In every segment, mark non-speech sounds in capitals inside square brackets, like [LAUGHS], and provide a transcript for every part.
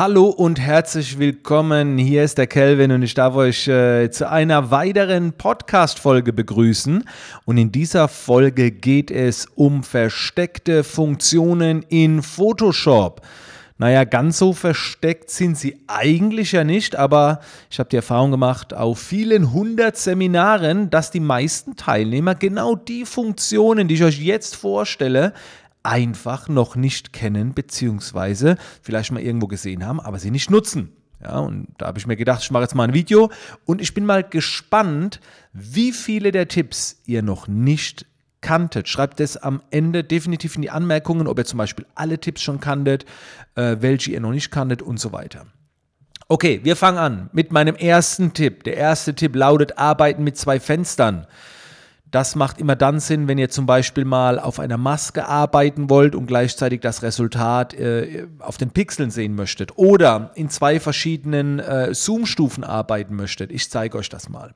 Hallo und herzlich willkommen. Hier ist der Kelvin und ich darf euch äh, zu einer weiteren Podcast-Folge begrüßen. Und in dieser Folge geht es um versteckte Funktionen in Photoshop. Naja, ganz so versteckt sind sie eigentlich ja nicht, aber ich habe die Erfahrung gemacht auf vielen hundert Seminaren, dass die meisten Teilnehmer genau die Funktionen, die ich euch jetzt vorstelle, einfach noch nicht kennen, beziehungsweise vielleicht mal irgendwo gesehen haben, aber sie nicht nutzen. Ja, und da habe ich mir gedacht, ich mache jetzt mal ein Video und ich bin mal gespannt, wie viele der Tipps ihr noch nicht kanntet. Schreibt es am Ende definitiv in die Anmerkungen, ob ihr zum Beispiel alle Tipps schon kanntet, äh, welche ihr noch nicht kanntet und so weiter. Okay, wir fangen an mit meinem ersten Tipp. Der erste Tipp lautet Arbeiten mit zwei Fenstern. Das macht immer dann Sinn, wenn ihr zum Beispiel mal auf einer Maske arbeiten wollt und gleichzeitig das Resultat äh, auf den Pixeln sehen möchtet oder in zwei verschiedenen äh, Zoom-Stufen arbeiten möchtet. Ich zeige euch das mal.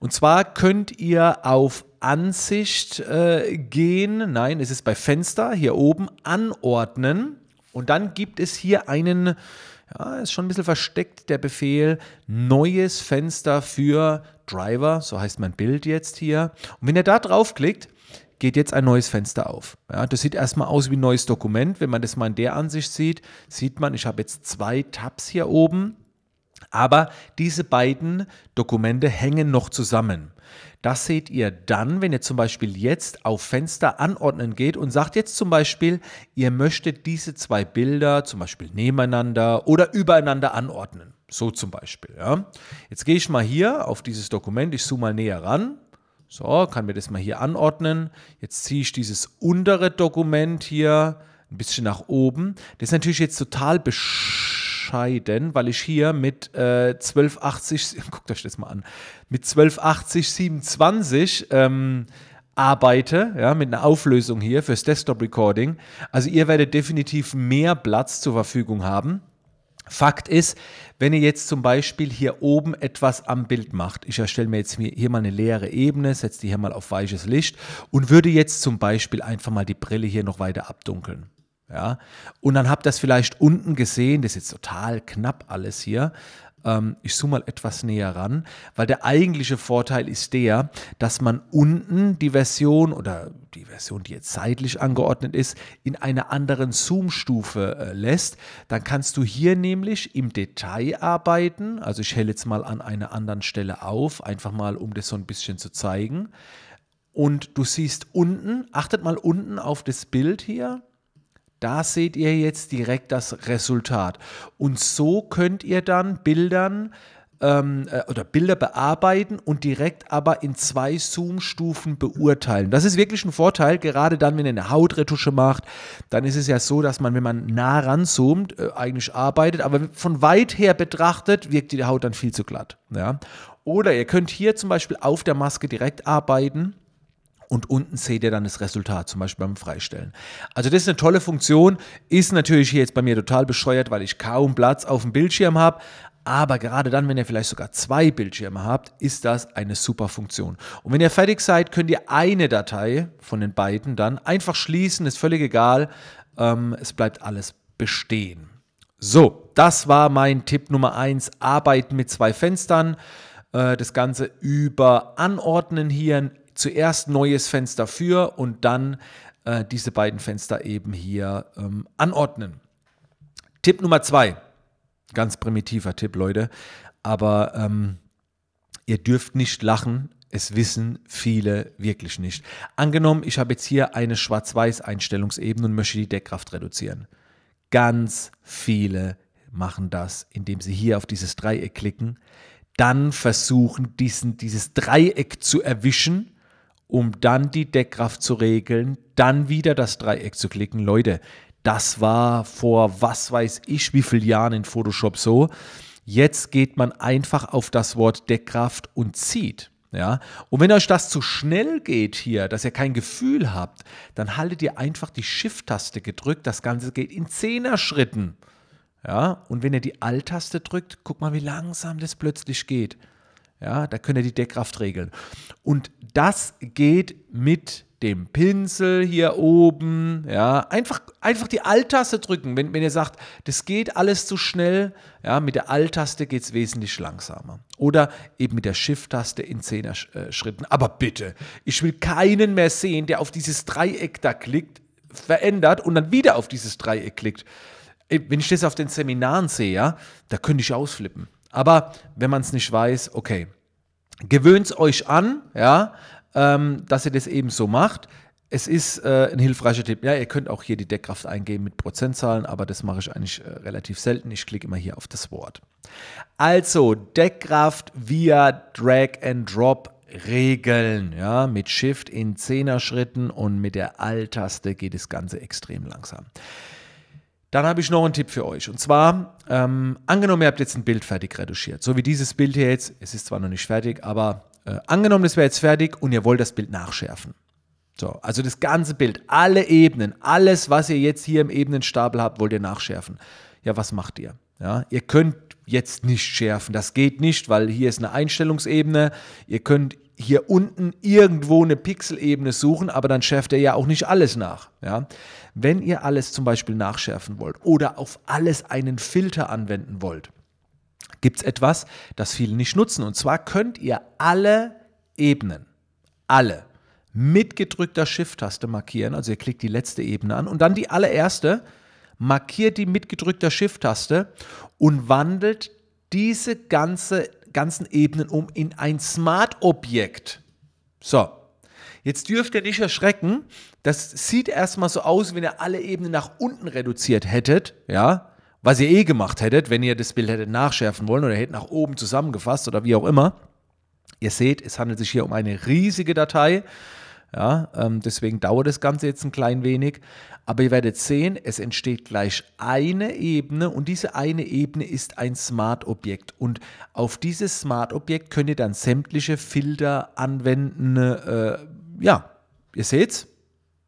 Und zwar könnt ihr auf Ansicht äh, gehen, nein, es ist bei Fenster hier oben, anordnen und dann gibt es hier einen, ja, ist schon ein bisschen versteckt der Befehl, neues Fenster für Driver, so heißt mein Bild jetzt hier. Und wenn ihr da draufklickt, geht jetzt ein neues Fenster auf. Ja, das sieht erstmal aus wie ein neues Dokument. Wenn man das mal in der Ansicht sieht, sieht man, ich habe jetzt zwei Tabs hier oben. Aber diese beiden Dokumente hängen noch zusammen. Das seht ihr dann, wenn ihr zum Beispiel jetzt auf Fenster anordnen geht und sagt jetzt zum Beispiel, ihr möchtet diese zwei Bilder zum Beispiel nebeneinander oder übereinander anordnen. So zum Beispiel. Ja. Jetzt gehe ich mal hier auf dieses Dokument, ich zoome mal näher ran. So, kann mir das mal hier anordnen. Jetzt ziehe ich dieses untere Dokument hier ein bisschen nach oben. Das ist natürlich jetzt total bescheiden, weil ich hier mit äh, 1280, [LAUGHS] guckt euch das mal an, mit 1280, 27 ähm, arbeite, ja, mit einer Auflösung hier fürs Desktop Recording. Also ihr werdet definitiv mehr Platz zur Verfügung haben. Fakt ist, wenn ihr jetzt zum Beispiel hier oben etwas am Bild macht, ich erstelle mir jetzt hier mal eine leere Ebene, setze die hier mal auf weiches Licht und würde jetzt zum Beispiel einfach mal die Brille hier noch weiter abdunkeln. Ja, und dann habt ihr das vielleicht unten gesehen, das ist jetzt total knapp alles hier, ähm, ich zoome mal etwas näher ran, weil der eigentliche Vorteil ist der, dass man unten die Version oder die Version, die jetzt zeitlich angeordnet ist, in einer anderen Zoom-Stufe äh, lässt. Dann kannst du hier nämlich im Detail arbeiten. Also ich helle jetzt mal an einer anderen Stelle auf, einfach mal, um das so ein bisschen zu zeigen. Und du siehst unten, achtet mal unten auf das Bild hier, da seht ihr jetzt direkt das Resultat. Und so könnt ihr dann Bildern ähm, äh, oder Bilder bearbeiten und direkt aber in zwei Zoom-Stufen beurteilen. Das ist wirklich ein Vorteil, gerade dann, wenn ihr eine Hautretusche macht, dann ist es ja so, dass man, wenn man nah ranzoomt, äh, eigentlich arbeitet, aber von weit her betrachtet, wirkt die Haut dann viel zu glatt. Ja? Oder ihr könnt hier zum Beispiel auf der Maske direkt arbeiten und unten seht ihr dann das Resultat, zum Beispiel beim Freistellen. Also das ist eine tolle Funktion, ist natürlich hier jetzt bei mir total bescheuert, weil ich kaum Platz auf dem Bildschirm habe, aber gerade dann, wenn ihr vielleicht sogar zwei Bildschirme habt, ist das eine super Funktion. Und wenn ihr fertig seid, könnt ihr eine Datei von den beiden dann einfach schließen, ist völlig egal, ähm, es bleibt alles bestehen. So, das war mein Tipp Nummer 1, arbeiten mit zwei Fenstern äh, das Ganze über Anordnen hier, zuerst neues Fenster für und dann äh, diese beiden Fenster eben hier ähm, anordnen. Tipp Nummer zwei, ganz primitiver Tipp, Leute, aber ähm, ihr dürft nicht lachen, es wissen viele wirklich nicht. Angenommen, ich habe jetzt hier eine Schwarz-Weiß-Einstellungsebene und möchte die Deckkraft reduzieren. Ganz viele machen das, indem sie hier auf dieses Dreieck klicken, dann versuchen, diesen, dieses Dreieck zu erwischen um dann die Deckkraft zu regeln, dann wieder das Dreieck zu klicken. Leute, das war vor was weiß ich wie vielen Jahren in Photoshop so. Jetzt geht man einfach auf das Wort Deckkraft und zieht. Ja? Und wenn euch das zu schnell geht hier, dass ihr kein Gefühl habt, dann haltet ihr einfach die Shift-Taste gedrückt. Das Ganze geht in Zehner-Schritten. Ja? Und wenn ihr die Alt-Taste drückt, guckt mal, wie langsam das plötzlich geht. Ja, da könnt ihr die Deckkraft regeln. Und das geht mit dem Pinsel hier oben. Ja, einfach, einfach die Alt-Taste drücken. Wenn, wenn ihr sagt, das geht alles zu schnell, ja, mit der Alt-Taste geht es wesentlich langsamer. Oder eben mit der Shift-Taste in 10er Schritten. Aber bitte, ich will keinen mehr sehen, der auf dieses Dreieck da klickt, verändert und dann wieder auf dieses Dreieck klickt. Wenn ich das auf den Seminaren sehe, ja, da könnte ich ausflippen. Aber wenn man es nicht weiß, okay. Gewöhnt es euch an, ja, ähm, dass ihr das eben so macht. Es ist äh, ein hilfreicher Tipp. Ja, ihr könnt auch hier die Deckkraft eingeben mit Prozentzahlen, aber das mache ich eigentlich äh, relativ selten. Ich klicke immer hier auf das Wort. Also Deckkraft via Drag and Drop regeln. Ja, mit Shift in 10er Schritten und mit der Alt-Taste geht das Ganze extrem langsam. Dann habe ich noch einen Tipp für euch. Und zwar, ähm, angenommen, ihr habt jetzt ein Bild fertig reduziert. So wie dieses Bild hier jetzt. Es ist zwar noch nicht fertig, aber äh, angenommen, es wäre jetzt fertig und ihr wollt das Bild nachschärfen. So, also das ganze Bild, alle Ebenen, alles, was ihr jetzt hier im Ebenenstapel habt, wollt ihr nachschärfen. Ja, was macht ihr? Ja, ihr könnt jetzt nicht schärfen. Das geht nicht, weil hier ist eine Einstellungsebene. Ihr könnt hier unten irgendwo eine Pixelebene suchen, aber dann schärft ihr ja auch nicht alles nach. Ja? wenn ihr alles zum Beispiel nachschärfen wollt oder auf alles einen Filter anwenden wollt, gibt es etwas, das viele nicht nutzen. Und zwar könnt ihr alle Ebenen, alle, mit gedrückter Shift-Taste markieren. Also ihr klickt die letzte Ebene an und dann die allererste, markiert die mit gedrückter Shift-Taste und wandelt diese ganze, ganzen Ebenen um in ein Smart-Objekt. So, Jetzt dürft ihr nicht erschrecken, das sieht erstmal so aus, wenn ihr alle Ebenen nach unten reduziert hättet, ja, was ihr eh gemacht hättet, wenn ihr das Bild hättet nachschärfen wollen oder hättet nach oben zusammengefasst oder wie auch immer. Ihr seht, es handelt sich hier um eine riesige Datei. Ja, ähm, deswegen dauert das Ganze jetzt ein klein wenig. Aber ihr werdet sehen, es entsteht gleich eine Ebene und diese eine Ebene ist ein Smart-Objekt. Und auf dieses Smart-Objekt könnt ihr dann sämtliche Filter anwenden, äh, ja, ihr seht's.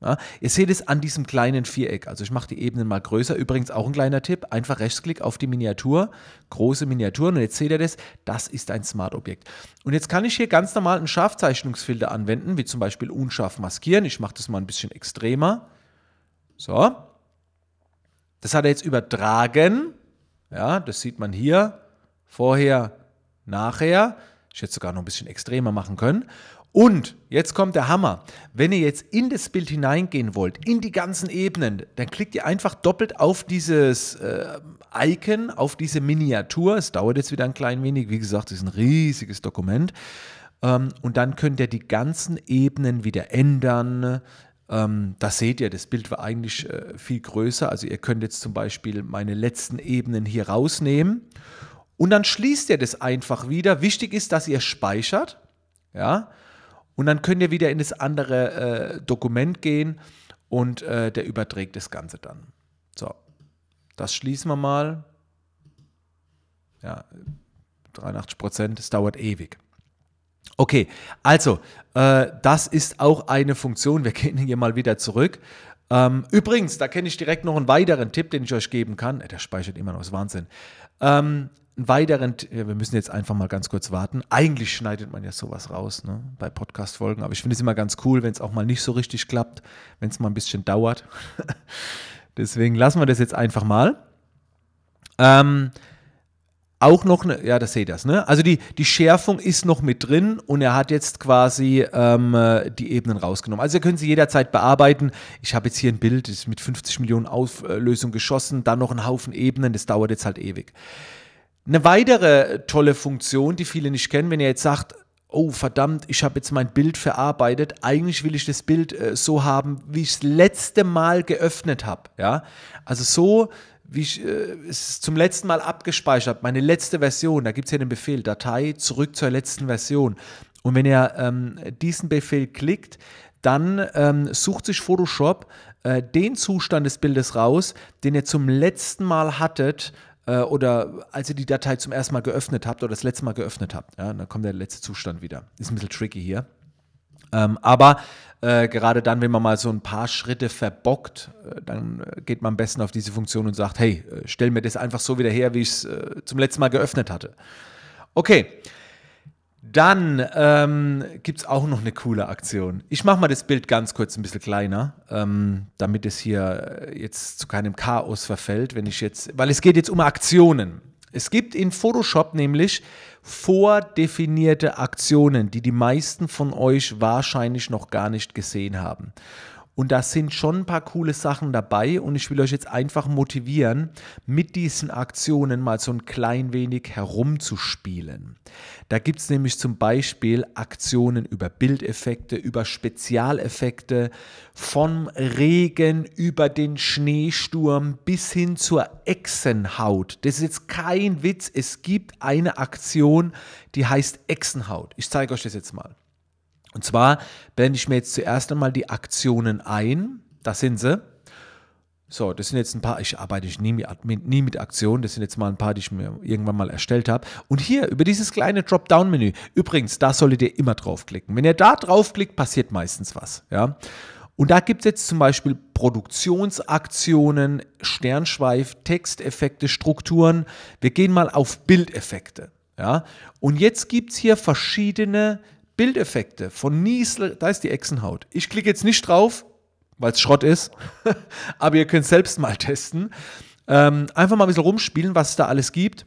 Ja, ihr seht es an diesem kleinen Viereck. Also ich mache die Ebenen mal größer. Übrigens auch ein kleiner Tipp. Einfach Rechtsklick auf die Miniatur. Große Miniaturen. Und jetzt seht ihr das. Das ist ein Smart-Objekt. Und jetzt kann ich hier ganz normal einen Scharfzeichnungsfilter anwenden, wie zum Beispiel unscharf maskieren. Ich mache das mal ein bisschen extremer. So. Das hat er jetzt übertragen. Ja, das sieht man hier. Vorher, nachher. Ich hätte es sogar noch ein bisschen extremer machen können. Und jetzt kommt der Hammer. Wenn ihr jetzt in das Bild hineingehen wollt, in die ganzen Ebenen, dann klickt ihr einfach doppelt auf dieses äh, Icon, auf diese Miniatur. Es dauert jetzt wieder ein klein wenig. Wie gesagt, es ist ein riesiges Dokument. Ähm, und dann könnt ihr die ganzen Ebenen wieder ändern. Ähm, das seht ihr, das Bild war eigentlich äh, viel größer. Also ihr könnt jetzt zum Beispiel meine letzten Ebenen hier rausnehmen. Und dann schließt ihr das einfach wieder. Wichtig ist, dass ihr speichert. Ja, und dann könnt ihr wieder in das andere äh, Dokument gehen und äh, der überträgt das Ganze dann. So, das schließen wir mal. Ja, 83 Prozent, das dauert ewig. Okay, also, äh, das ist auch eine Funktion. Wir [LAUGHS] gehen hier mal wieder zurück. Ähm, übrigens, da kenne ich direkt noch einen weiteren Tipp, den ich euch geben kann. Äh, der speichert immer noch, ist Wahnsinn. Ähm, einen weiteren, ja, wir müssen jetzt einfach mal ganz kurz warten. Eigentlich schneidet man ja sowas raus ne, bei Podcast-Folgen, aber ich finde es immer ganz cool, wenn es auch mal nicht so richtig klappt, wenn es mal ein bisschen dauert. [LAUGHS] Deswegen lassen wir das jetzt einfach mal. Ähm, auch noch, ne, ja, das seht ihr das, ne? Also die, die Schärfung ist noch mit drin und er hat jetzt quasi ähm, äh, die Ebenen rausgenommen. Also ihr könnt sie jederzeit bearbeiten. Ich habe jetzt hier ein Bild, das ist mit 50 Millionen Auflösung geschossen, dann noch einen Haufen Ebenen, das dauert jetzt halt ewig. Eine weitere tolle Funktion, die viele nicht kennen, wenn ihr jetzt sagt, oh verdammt, ich habe jetzt mein Bild verarbeitet, eigentlich will ich das Bild äh, so haben, wie ich es letzte Mal geöffnet habe. Ja? Also so, wie ich äh, es zum letzten Mal abgespeichert meine letzte Version, da gibt es ja den Befehl Datei zurück zur letzten Version. Und wenn ihr ähm, diesen Befehl klickt, dann ähm, sucht sich Photoshop äh, den Zustand des Bildes raus, den ihr zum letzten Mal hattet, äh, oder als ihr die Datei zum ersten Mal geöffnet habt oder das letzte Mal geöffnet habt. Ja, dann kommt der letzte Zustand wieder. Ist ein bisschen tricky hier. Ähm, aber äh, gerade dann, wenn man mal so ein paar Schritte verbockt, äh, dann äh, geht man am besten auf diese Funktion und sagt, hey, äh, stell mir das einfach so wieder her, wie ich es äh, zum letzten Mal geöffnet hatte. Okay, dann ähm, gibt es auch noch eine coole Aktion. Ich mache mal das Bild ganz kurz ein bisschen kleiner, ähm, damit es hier äh, jetzt zu keinem Chaos verfällt, wenn ich jetzt, weil es geht jetzt um Aktionen. Es gibt in Photoshop nämlich vordefinierte Aktionen, die die meisten von euch wahrscheinlich noch gar nicht gesehen haben. Und da sind schon ein paar coole Sachen dabei und ich will euch jetzt einfach motivieren, mit diesen Aktionen mal so ein klein wenig herumzuspielen. Da gibt es nämlich zum Beispiel Aktionen über Bildeffekte, über Spezialeffekte, vom Regen über den Schneesturm bis hin zur Echsenhaut. Das ist jetzt kein Witz, es gibt eine Aktion, die heißt Echsenhaut. Ich zeige euch das jetzt mal. Und zwar blende ich mir jetzt zuerst einmal die Aktionen ein. Das sind sie. So, das sind jetzt ein paar, ich arbeite nie mit, nie mit Aktionen, das sind jetzt mal ein paar, die ich mir irgendwann mal erstellt habe. Und hier über dieses kleine Dropdown-Menü, übrigens, da solltet ihr immer draufklicken. Wenn ihr da draufklickt, passiert meistens was. Ja? Und da gibt es jetzt zum Beispiel Produktionsaktionen, Sternschweif, Texteffekte, Strukturen. Wir gehen mal auf Bildeffekte. Ja? Und jetzt gibt es hier verschiedene Bildeffekte von Niesel, da ist die Echsenhaut. Ich klicke jetzt nicht drauf, weil es Schrott ist, [LAUGHS] aber ihr könnt selbst mal testen. Ähm, einfach mal ein bisschen rumspielen, was es da alles gibt.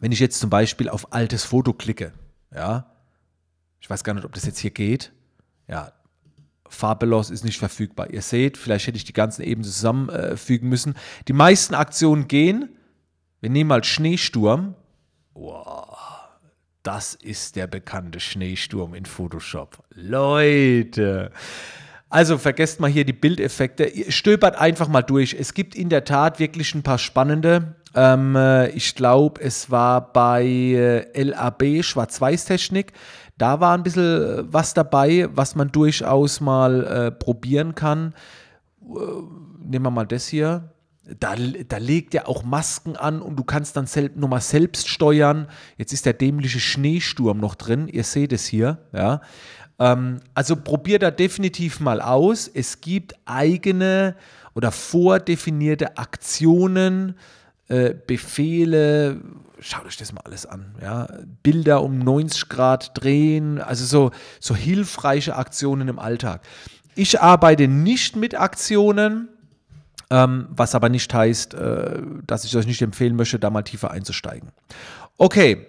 Wenn ich jetzt zum Beispiel auf altes Foto klicke, ja, ich weiß gar nicht, ob das jetzt hier geht, ja, Farbelos ist nicht verfügbar. Ihr seht, vielleicht hätte ich die ganzen Ebenen zusammenfügen äh, müssen. Die meisten Aktionen gehen. Wir nehmen mal Schneesturm. Wow das ist der bekannte Schneesturm in Photoshop. Leute. Also vergesst mal hier die Bildeffekte. Stöbert einfach mal durch. Es gibt in der Tat wirklich ein paar spannende. Ähm, äh, ich glaube, es war bei äh, LAB Schwarz-Weiß-Technik. Da war ein bisschen äh, was dabei, was man durchaus mal äh, probieren kann. nehmen wir mal das hier da, da legt er auch Masken an und du kannst dann selb, nochmal selbst steuern. Jetzt ist der dämliche Schneesturm noch drin, ihr seht es hier. Ja. Ähm, also probier da definitiv mal aus. Es gibt eigene oder vordefinierte Aktionen, äh, Befehle, schaut euch das mal alles an. Ja? Bilder um 90 Grad drehen, also so, so hilfreiche Aktionen im Alltag. Ich arbeite nicht mit Aktionen, ähm, was aber nicht heißt, äh, dass ich euch nicht empfehlen möchte, da mal tiefer einzusteigen. Okay,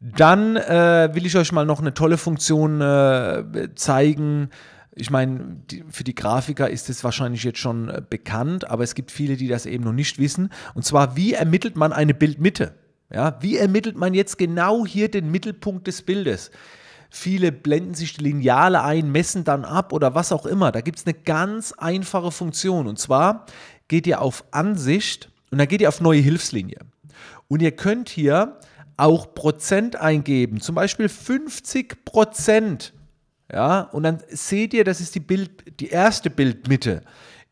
dann äh, will ich euch mal noch eine tolle Funktion äh, zeigen. Ich meine, für die Grafiker ist es wahrscheinlich jetzt schon äh, bekannt, aber es gibt viele, die das eben noch nicht wissen. Und zwar, wie ermittelt man eine Bildmitte? Ja, wie ermittelt man jetzt genau hier den Mittelpunkt des Bildes? Viele blenden sich die Lineale ein, messen dann ab oder was auch immer. Da gibt es eine ganz einfache Funktion. Und zwar geht ihr auf Ansicht und dann geht ihr auf neue Hilfslinie. Und ihr könnt hier auch Prozent eingeben, zum Beispiel 50 Prozent. Ja, und dann seht ihr, das ist die, Bild, die erste Bildmitte.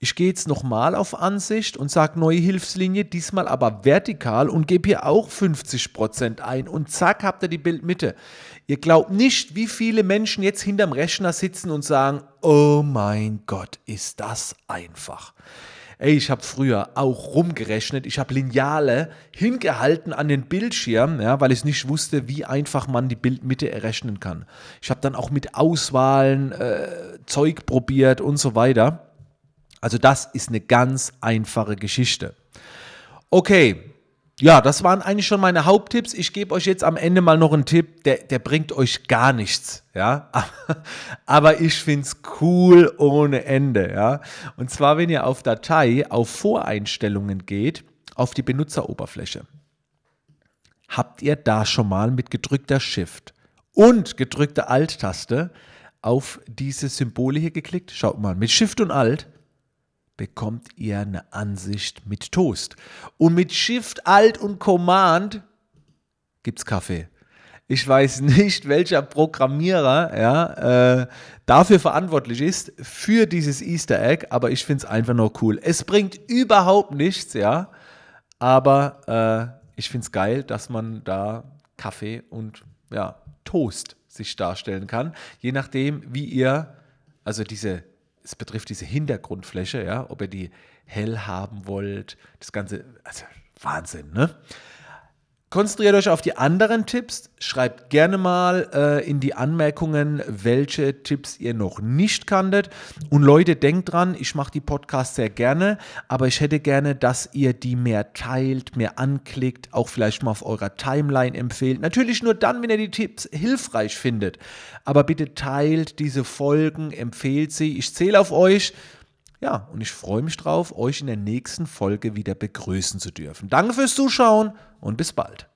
Ich gehe jetzt nochmal auf Ansicht und sage neue Hilfslinie, diesmal aber vertikal und gebe hier auch 50% ein und zack habt ihr die Bildmitte. Ihr glaubt nicht, wie viele Menschen jetzt hinterm Rechner sitzen und sagen, oh mein Gott, ist das einfach. Ey, ich habe früher auch rumgerechnet. Ich habe Lineale hingehalten an den Bildschirm, ja, weil ich nicht wusste, wie einfach man die Bildmitte errechnen kann. Ich habe dann auch mit Auswahlen äh, Zeug probiert und so weiter. Also das ist eine ganz einfache Geschichte. Okay, ja, das waren eigentlich schon meine Haupttipps. Ich gebe euch jetzt am Ende mal noch einen Tipp, der, der bringt euch gar nichts, ja. [LAUGHS] Aber ich finde es cool ohne Ende, ja. Und zwar, wenn ihr auf Datei, auf Voreinstellungen geht, auf die Benutzeroberfläche. Habt ihr da schon mal mit gedrückter Shift und gedrückter Alt-Taste auf diese Symbole hier geklickt? Schaut mal, mit Shift und Alt bekommt ihr eine Ansicht mit Toast. Und mit Shift, Alt und Command gibt es Kaffee. Ich weiß nicht, [LAUGHS] welcher Programmierer ja, äh, dafür verantwortlich ist für dieses Easter Egg, aber ich finde es einfach nur cool. Es bringt überhaupt nichts, ja, aber äh, ich finde es geil, dass man da Kaffee und ja, Toast sich darstellen kann, je nachdem, wie ihr, also diese es betrifft diese Hintergrundfläche, ja, ob ihr die hell haben wollt, das Ganze, also Wahnsinn, ne? Konzentriert euch auf die anderen Tipps. Schreibt gerne mal äh, in die Anmerkungen, welche Tipps ihr noch nicht kanntet. Und Leute, denkt dran, ich mache die Podcasts sehr gerne, aber ich hätte gerne, dass ihr die mehr teilt, mehr anklickt, auch vielleicht mal auf eurer Timeline empfehlt. Natürlich nur dann, wenn ihr die Tipps hilfreich findet. Aber bitte teilt diese Folgen, empfehlt sie. Ich zähle auf euch. Ja, und ich freue mich drauf, euch in der nächsten Folge wieder begrüßen zu dürfen. Danke fürs Zuschauen und bis bald.